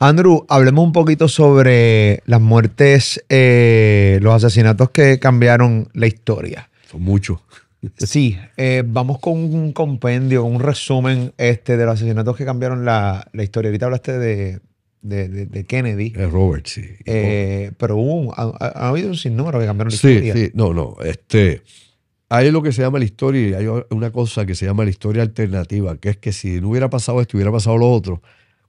Andrew, hablemos un poquito sobre las muertes, eh, los asesinatos que cambiaron la historia. Son muchos. Sí, eh, vamos con un compendio, un resumen este, de los asesinatos que cambiaron la, historia. Ahorita hablaste de, de, de, Kennedy. Robert, sí. Eh, pero ha, habido un sinnúmero que cambiaron la historia. Sí, sí, no, no. Este, hay lo que se llama la historia y hay una cosa que se llama la historia alternativa, que es que si no hubiera pasado esto, hubiera pasado lo otro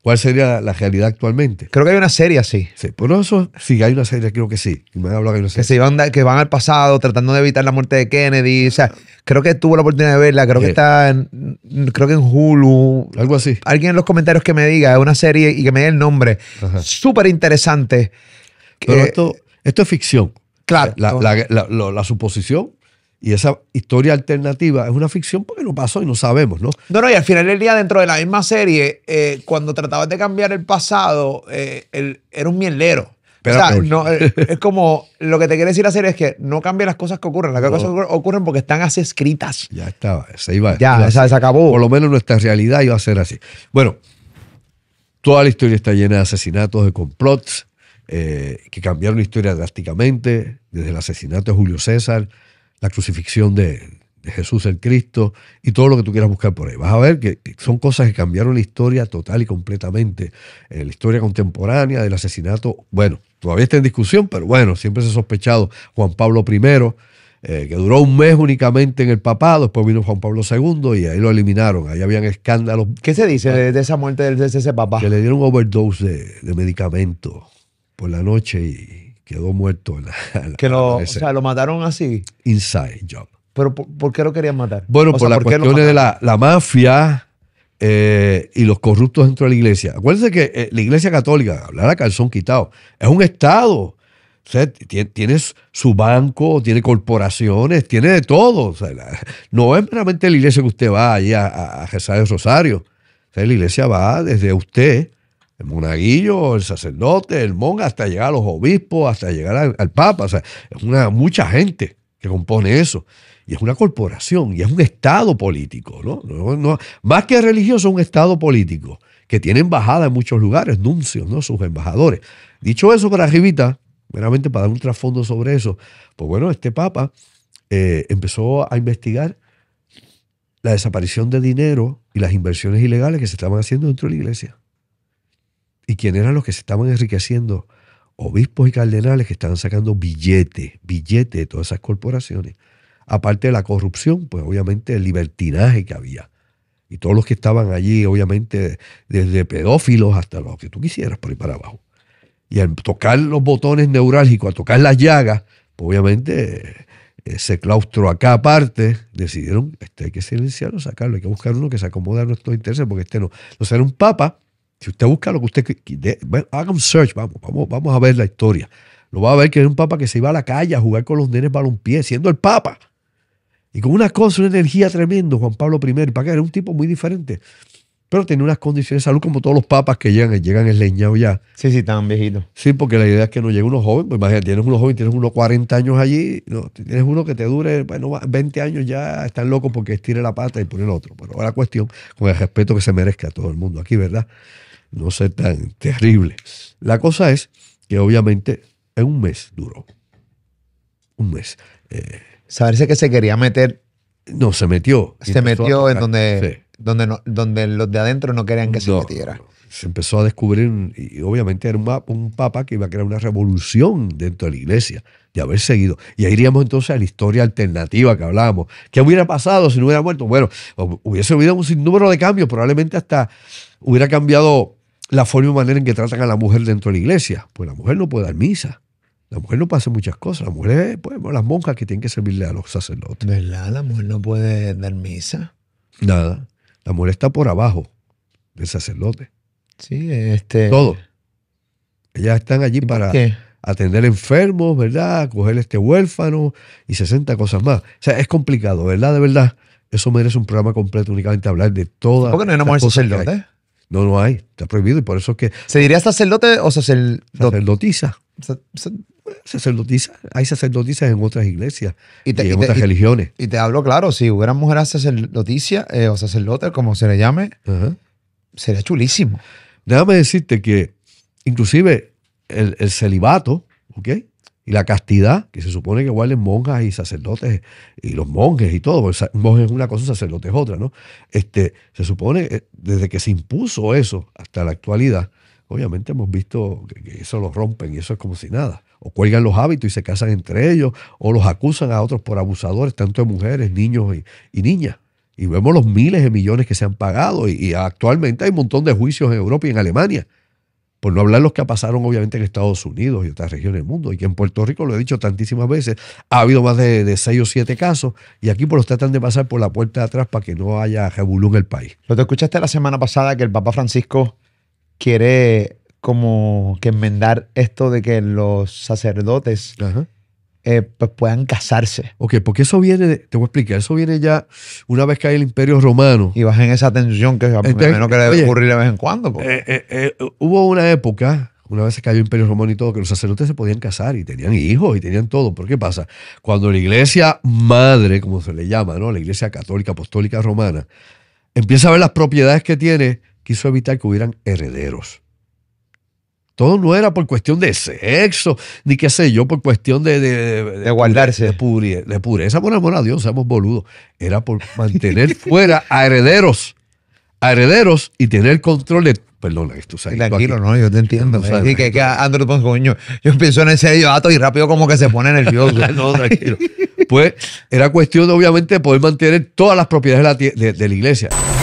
cuál sería la realidad actualmente. Creo que hay una serie así. Sí, por pues eso sí, hay una serie, creo que sí. que, van al pasado tratando de evitar la muerte de Kennedy. O sea, creo que tuvo la oportunidad de verla. Creo que está en, creo que en Hulu. Algo así. Alguien en los comentarios que me diga, es una serie y que me dé el nombre. Súper interesante. Pero esto, esto es ficción. Claro. La, la, la, la suposición y esa historia alternativa es una ficción porque no pasó y no sabemos, ¿no? No, no, y al final del día, dentro de la misma serie, eh, cuando tratabas de cambiar el pasado, eh, era un mielero. Eh, es como lo que te quiere decir la serie es que no cambia las cosas que ocurren. Las cosas que ocurren porque están así escritas. Ya estaba, se iba. Ya, se acabó. Por lo menos nuestra realidad iba a ser así. Bueno, toda la historia está llena de asesinatos, de complots, que cambiaron la historia drásticamente, desde el asesinato de Julio César la crucifixión de, Jesús el Cristo y todo lo que tú quieras buscar por ahí. Vas a ver que son cosas que cambiaron la historia total y completamente. En eh, la historia contemporánea del asesinato, bueno, todavía está en discusión, pero bueno, siempre se ha sospechado Juan Pablo I, eh, que duró un mes únicamente en el papado, después vino Juan Pablo II y ahí lo eliminaron. Ahí habían escándalos. ¿Qué se dice de, esa muerte de ese, papá? Que le dieron overdose de, de medicamento por la noche y, quedó muerto. que lo, o sea, lo mataron así. Inside job. ¿Pero por, qué lo querían matar? Bueno, por las cuestiones de la, mafia eh, y los corruptos dentro de la iglesia. Acuérdense que eh, la iglesia católica, hablar a calzón quitado, es un Estado. tiene su banco, tiene corporaciones, tiene de todo. no es meramente la iglesia que usted va a, a, rezar el rosario. la iglesia va desde usted el monaguillo, el sacerdote, el monja, hasta llegar a los obispos, hasta llegar al, papa. O sea, es una, mucha gente que compone eso. Y es una corporación, y es un Estado político. ¿no? más que religioso, es un Estado político, que tiene embajada en muchos lugares, nuncios, ¿no? sus embajadores. Dicho eso, para arribita, meramente para dar un trasfondo sobre eso, pues bueno, este papa eh, empezó a investigar la desaparición de dinero y las inversiones ilegales que se estaban haciendo dentro de la iglesia. ¿Y quién eran los que se estaban enriqueciendo? Obispos y cardenales que estaban sacando billetes, billetes de todas esas corporaciones. Aparte de la corrupción, pues obviamente el libertinaje que había. Y todos los que estaban allí, obviamente, desde pedófilos hasta los que tú quisieras, por ahí para abajo. Y al tocar los botones neurálgicos, al tocar las llagas, pues obviamente ese eh, claustro acá aparte, decidieron, este hay que silenciarlo, sacarlo, hay que buscar uno que se acomode a nuestros intereses, porque este no. no un papa si usted busca lo que usted haga un search, vamos, vamos, a ver la historia. Lo va a ver que es un papa que se iba a la calle a jugar con los nenes balompié, siendo el papa. Y con una cosa, una energía tremenda, Juan Pablo I. para que era un tipo muy diferente. Pero tenía unas condiciones de salud como todos los papas que llegan, llegan leñado ya. Sí, sí, estaban viejitos. Sí, porque la idea es que no llegue uno joven. Pues imagínate, tienes uno joven, tienes uno 40 años allí, no, tienes uno que te dure, bueno, 20 años ya, están locos porque estire la pata y pone el otro. Pero la cuestión, con el respeto que se merezca a todo el mundo aquí, ¿verdad? no sé, tan terrible. La cosa es que obviamente en un mes duró. Un mes. Eh, Saberse que se quería meter. No, se metió. Se metió en donde, donde, no, donde los de adentro no querían que se metiera. Se empezó a descubrir, y obviamente era un, un papa que iba a crear una revolución dentro de la iglesia, de haber seguido. Y ahí iríamos entonces a la historia alternativa que hablábamos. ¿Qué hubiera pasado si no hubiera muerto? Bueno, hubiese habido un sinnúmero de cambios, probablemente hasta hubiera cambiado la forma y manera en que tratan a la mujer dentro de la iglesia. Pues la mujer no puede dar misa. La mujer no puede hacer muchas cosas. La mujer es pues, las monjas que tienen que servirle a los sacerdotes. ¿Verdad? La mujer no puede dar misa. Nada. La mujer está por abajo del sacerdote. Sí, este. Todo. Ellas están allí para atender enfermos, ¿verdad? Coger este huérfano y 60 cosas más. O sea, es complicado, ¿verdad? De verdad. Eso merece un programa completo únicamente hablar de todas. ¿Por qué no no no hay, está prohibido y por eso es que... ¿Se diría sacerdote o sea sacerdotisa? sacerdotisa, hay sacerdotisas en otras iglesias y, en otras religiones. Y te hablo claro, si hubiera mujeres sacerdoticias eh, o sacerdote, como se le llame, sería chulísimo. Déjame decirte que inclusive el, el celibato, ¿ok? y la castidad, que se supone que guarden monjas y sacerdotes y los monjes y todo, porque monjes es una cosa, sacerdotes es otra, ¿no? Este, se supone, eh, desde que se impuso eso hasta la actualidad, obviamente hemos visto que, eso lo rompen y eso es como si nada. O cuelgan los hábitos y se casan entre ellos, o los acusan a otros por abusadores, tanto de mujeres, niños y, niñas. Y vemos los miles de millones que se han pagado y, y actualmente hay un montón de juicios en Europa y en Alemania por no hablar los que pasaron obviamente en Estados Unidos y otras regiones del mundo. Y que en Puerto Rico, lo he dicho tantísimas veces, ha habido más de, seis o siete casos y aquí pues los tratan de pasar por la puerta de atrás para que no haya jebulú en el país. Lo te escuchaste la semana pasada que el Papa Francisco quiere como que enmendar esto de que los sacerdotes... Eh, pues, puedan casarse. Ok, porque eso viene, te voy a explicar, eso viene ya una vez que hay el imperio romano. Y bajen esa tensión que Entonces, menos que debe ocurrir de vez en cuando. Eh, eh, hubo una época, una vez que cayó el imperio romano y todo, que los sacerdotes se podían casar y tenían hijos y tenían todo. ¿Por ¿qué pasa? Cuando la iglesia madre, como se le llama, ¿no? La iglesia católica, apostólica romana, empieza a ver las propiedades que tiene, quiso evitar que hubieran herederos. Todo no era por cuestión de sexo, ni qué sé yo, por cuestión de... De, de, guardarse. De, pureza, de pureza, por amor a Dios, seamos boludos. Era por mantener fuera a herederos, a herederos y tener control de Perdona, esto Tranquilo, no, yo te entiendo. que, que yo pienso en ese dato y rápido como que se pone nervioso. no, tranquilo. Pues era cuestión, obviamente, de poder mantener todas las propiedades de la, de la iglesia.